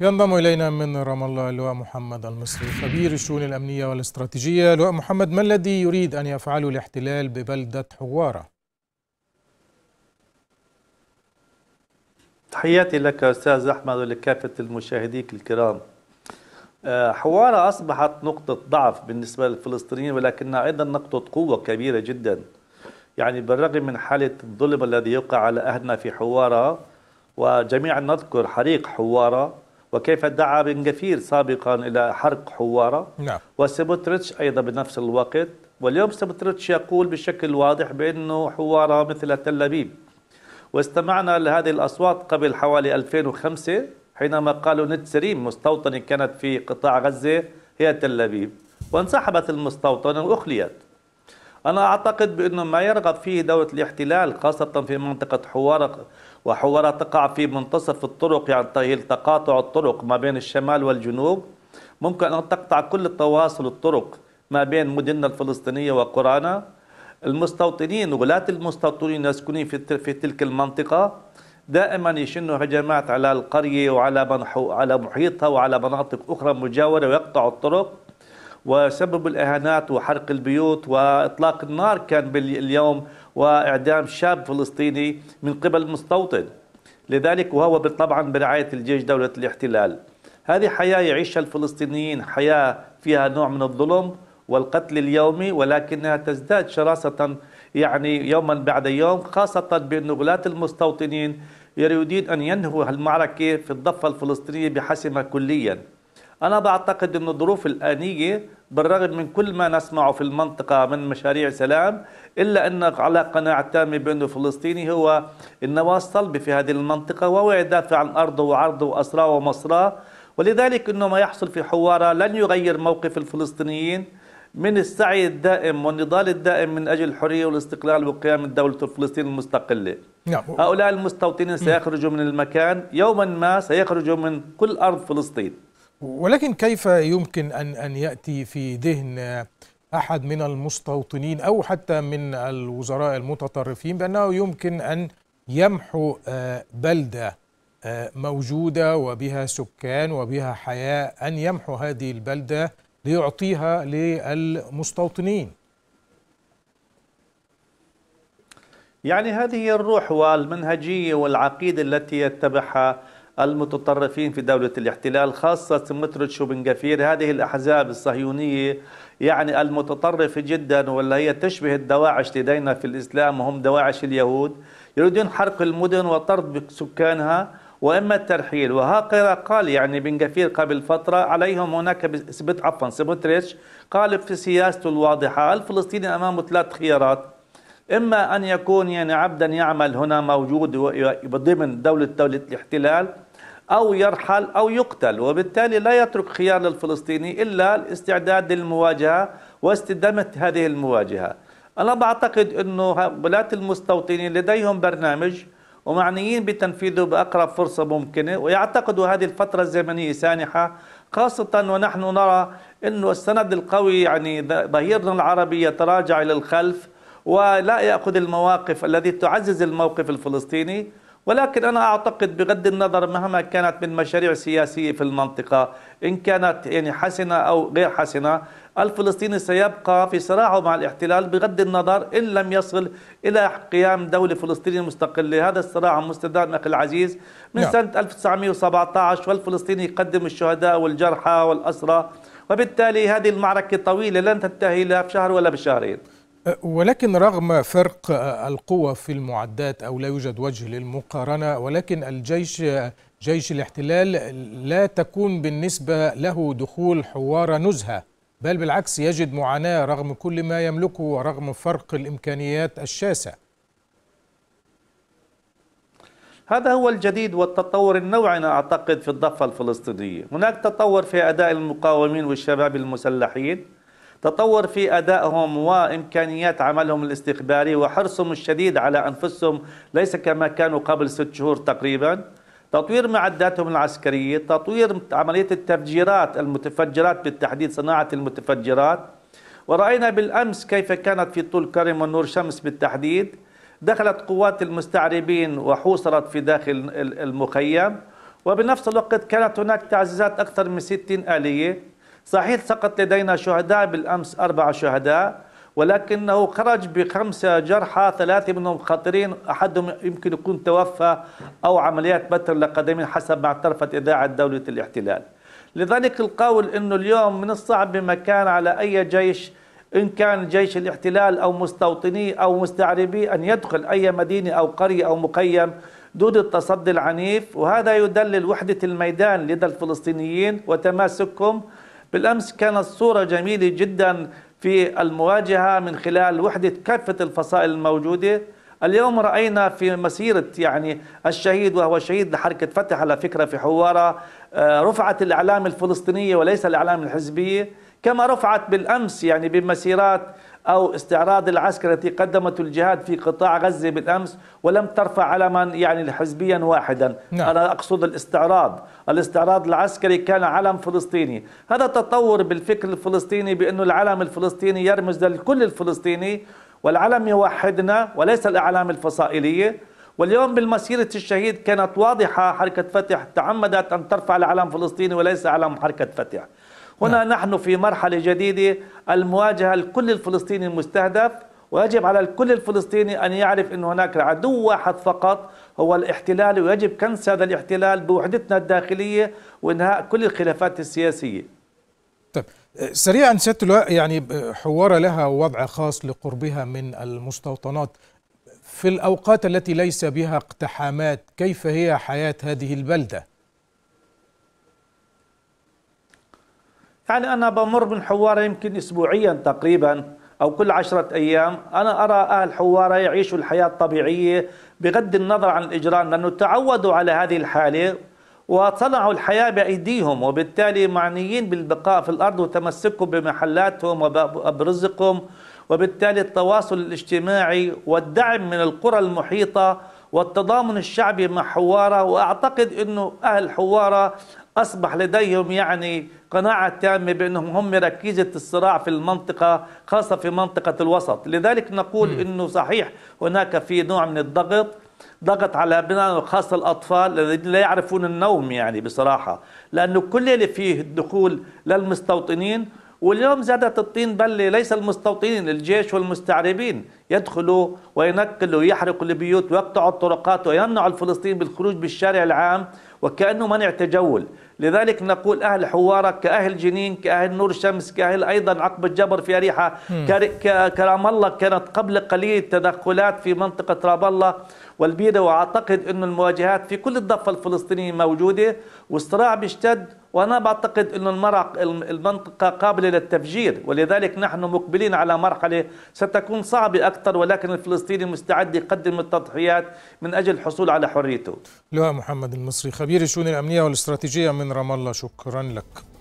ينضم إلينا من رام الله اللواء محمد المصري خبير الشؤون الأمنية والاستراتيجية لواء محمد ما الذي يريد أن يفعله الاحتلال ببلدة حوارة؟ تحياتي لك أستاذ أحمد ولكافة المشاهديك الكرام آه، حوارة أصبحت نقطة ضعف بالنسبة للفلسطينيين ولكنها أيضا نقطة قوة كبيرة جدا يعني بالرغم من حالة الظلم الذي يقع على أهلنا في حوارة وجميعا نذكر حريق حوارة وكيف دعا بن جفير سابقا إلى حرق حوارة نعم. وسيبوتريتش أيضا بنفس الوقت واليوم سيبوتريتش يقول بشكل واضح بأنه حوارة مثل تل أبيب واستمعنا لهذه الأصوات قبل حوالي 2005 حينما قالوا نت سريم مستوطنة كانت في قطاع غزة هي تل أبيب وانسحبت المستوطنة وأخليت أنا أعتقد بأنه ما يرغب فيه دولة الاحتلال خاصة في منطقة حوارة وحوارات تقع في منتصف الطرق يعني تقاطع الطرق ما بين الشمال والجنوب ممكن أن تقطع كل التواصل الطرق ما بين مدننا الفلسطينية وقرانا المستوطنين ولاة المستوطنين يسكنون في, في تلك المنطقة دائما يشنوا هجمات على القرية وعلى منحو على محيطها وعلى مناطق أخرى مجاورة ويقطعوا الطرق وسبب الإهانات وحرق البيوت وإطلاق النار كان باليوم وإعدام شاب فلسطيني من قبل مستوطن لذلك وهو طبعا برعاية الجيش دولة الاحتلال هذه حياة يعيشها الفلسطينيين حياة فيها نوع من الظلم والقتل اليومي ولكنها تزداد شراسة يعني يوما بعد يوم خاصة بأن غلاة المستوطنين يريدون أن ينهوا المعركة في الضفة الفلسطينية بحسمة كليا أنا بعتقد أن الظروف الآنية بالرغم من كل ما نسمعه في المنطقة من مشاريع سلام إلا أن على قناعة تامة بأنه فلسطيني هو النواة الصلبة في هذه المنطقة وهو يدافع عن أرضه وعرضه وأسراه ومصراه ولذلك أنه ما يحصل في حوارة لن يغير موقف الفلسطينيين من السعي الدائم والنضال الدائم من أجل الحرية والاستقلال وقيام الدولة الفلسطين المستقلة نعم. هؤلاء المستوطنين سيخرجوا من المكان يوما ما سيخرجوا من كل أرض فلسطين ولكن كيف يمكن أن أن يأتي في ذهن أحد من المستوطنين أو حتى من الوزراء المتطرفين بأنه يمكن أن يمحو آه، بلدة آه، موجودة وبها سكان وبها حياة أن يمحو هذه البلدة ليعطيها للمستوطنين يعني هذه الروح والمنهجية والعقيدة التي يتبعها المتطرفين في دولة الاحتلال خاصة مترتش وبنغفير هذه الأحزاب الصهيونية يعني المتطرفة جدا واللي هي تشبه الدواعش لدينا في الإسلام وهم دواعش اليهود يريدون حرق المدن وطرد سكانها واما الترحيل وهكذا قال يعني بن غفير قبل فتره عليهم هناك سبت عفوا سبوتريتش قال في سياسته الواضحه الفلسطيني امامه ثلاث خيارات اما ان يكون يعني عبدا يعمل هنا موجود ضمن دوله دوله الاحتلال أو يرحل أو يقتل وبالتالي لا يترك خيار للفلسطيني إلا الاستعداد للمواجهة واستدامة هذه المواجهة أنا بعتقد أنه هؤلاء المستوطنين لديهم برنامج ومعنيين بتنفيذه بأقرب فرصة ممكنة ويعتقدوا هذه الفترة الزمنية سانحة خاصة ونحن نرى أنه السند القوي يعني ظهيرنا العربي يتراجع إلى الخلف ولا يأخذ المواقف التي تعزز الموقف الفلسطيني ولكن أنا أعتقد بغض النظر مهما كانت من مشاريع سياسية في المنطقة إن كانت يعني حسنة أو غير حسنة الفلسطيني سيبقى في صراعه مع الاحتلال بغض النظر إن لم يصل إلى قيام دولة فلسطينية مستقلة هذا الصراع مستدام أخي العزيز من نعم. سنة 1917 والفلسطيني يقدم الشهداء والجرحى والأسرى وبالتالي هذه المعركة طويلة لن تنتهي لا بشهر ولا بشهرين ولكن رغم فرق القوى في المعدات أو لا يوجد وجه للمقارنة ولكن الجيش جيش الاحتلال لا تكون بالنسبة له دخول حوار نزهة بل بالعكس يجد معاناة رغم كل ما يملكه ورغم فرق الإمكانيات الشاسع هذا هو الجديد والتطور النوعي أنا أعتقد في الضفة الفلسطينية هناك تطور في أداء المقاومين والشباب المسلحين تطور في أدائهم وإمكانيات عملهم الاستخباري وحرصهم الشديد على أنفسهم ليس كما كانوا قبل ست شهور تقريبا تطوير معداتهم العسكرية تطوير عملية التفجيرات المتفجرات بالتحديد صناعة المتفجرات ورأينا بالأمس كيف كانت في طول كرم ونور شمس بالتحديد دخلت قوات المستعربين وحوصرت في داخل المخيم وبنفس الوقت كانت هناك تعزيزات أكثر من 60 آلية صحيح سقط لدينا شهداء بالأمس أربعة شهداء ولكنه خرج بخمسة جرحى ثلاثة منهم خطيرين أحدهم يمكن يكون توفى أو عمليات بتر لقدمين حسب ما اعترفت إذاعة دولة الاحتلال لذلك القول أنه اليوم من الصعب بمكان على أي جيش إن كان جيش الاحتلال أو مستوطني أو مستعربي أن يدخل أي مدينة أو قرية أو مقيم دون التصدي العنيف وهذا يدلل وحدة الميدان لدى الفلسطينيين وتماسكهم بالأمس كانت صورة جميلة جدا في المواجهة من خلال وحدة كافة الفصائل الموجودة اليوم رأينا في مسيرة يعني الشهيد وهو شهيد لحركة فتح على فكرة في حوارة آه، رفعت الإعلام الفلسطينية وليس الإعلام الحزبية كما رفعت بالأمس يعني بمسيرات أو استعراض العسكر التي قدمته الجهاد في قطاع غزة بالأمس ولم ترفع علما يعني حزبيا واحدا نعم. أنا أقصد الاستعراض الاستعراض العسكري كان علم فلسطيني هذا تطور بالفكر الفلسطيني بأن العلم الفلسطيني يرمز للكل الفلسطيني والعلم يوحدنا وليس الأعلام الفصائلية واليوم بالمسيرة الشهيد كانت واضحة حركة فتح تعمدت أن ترفع العلم الفلسطيني وليس علم حركة فتح هنا نعم. نحن في مرحلة جديدة المواجهة لكل الفلسطيني المستهدف ويجب على الكل الفلسطيني أن يعرف أن هناك عدو واحد فقط هو الاحتلال ويجب كنس هذا الاحتلال بوحدتنا الداخلية وإنهاء كل الخلافات السياسية طيب سريعا سيادة يعني حوار لها وضع خاص لقربها من المستوطنات في الأوقات التي ليس بها اقتحامات كيف هي حياة هذه البلدة؟ يعني أنا بمر من حوارة يمكن أسبوعيا تقريبا أو كل عشرة أيام أنا أرى أهل حوارة يعيشوا الحياة الطبيعية بغض النظر عن الإجرام لأنه تعودوا على هذه الحالة وصنعوا الحياة بأيديهم وبالتالي معنيين بالبقاء في الأرض وتمسكهم بمحلاتهم وبرزقهم وبالتالي التواصل الاجتماعي والدعم من القرى المحيطة والتضامن الشعبي مع حوارة وأعتقد أنه أهل حوارة أصبح لديهم يعني قناعة تامة بأنهم هم ركيزة الصراع في المنطقة خاصة في منطقة الوسط لذلك نقول م. أنه صحيح هناك في نوع من الضغط ضغط على أبنائنا وخاصة الأطفال الذين لا يعرفون النوم يعني بصراحة لأنه كل اللي فيه الدخول للمستوطنين واليوم زادت الطين بلة ليس المستوطنين الجيش والمستعربين يدخلوا وينقلوا ويحرقوا البيوت ويقطعوا الطرقات ويمنعوا الفلسطينيين بالخروج بالشارع العام وكأنه منع تجول لذلك نقول أهل حوارة كأهل جنين كأهل نور شمس كأهل أيضا عقبة جبر في أريحة كرام الله كانت قبل قليل تدخلات في منطقة راب الله والبيدة وأعتقد أن المواجهات في كل الضفة الفلسطينية موجودة والصراع بيشتد وأنا بعتقد انه المرق المنطقة قابلة للتفجير ولذلك نحن مقبلين على مرحلة ستكون صعبة أكثر ولكن الفلسطيني مستعد يقدم التضحيات من أجل الحصول على حريته لواء محمد المصري خبير الشؤون الأمنية والاستراتيجية من رام الله شكرا لك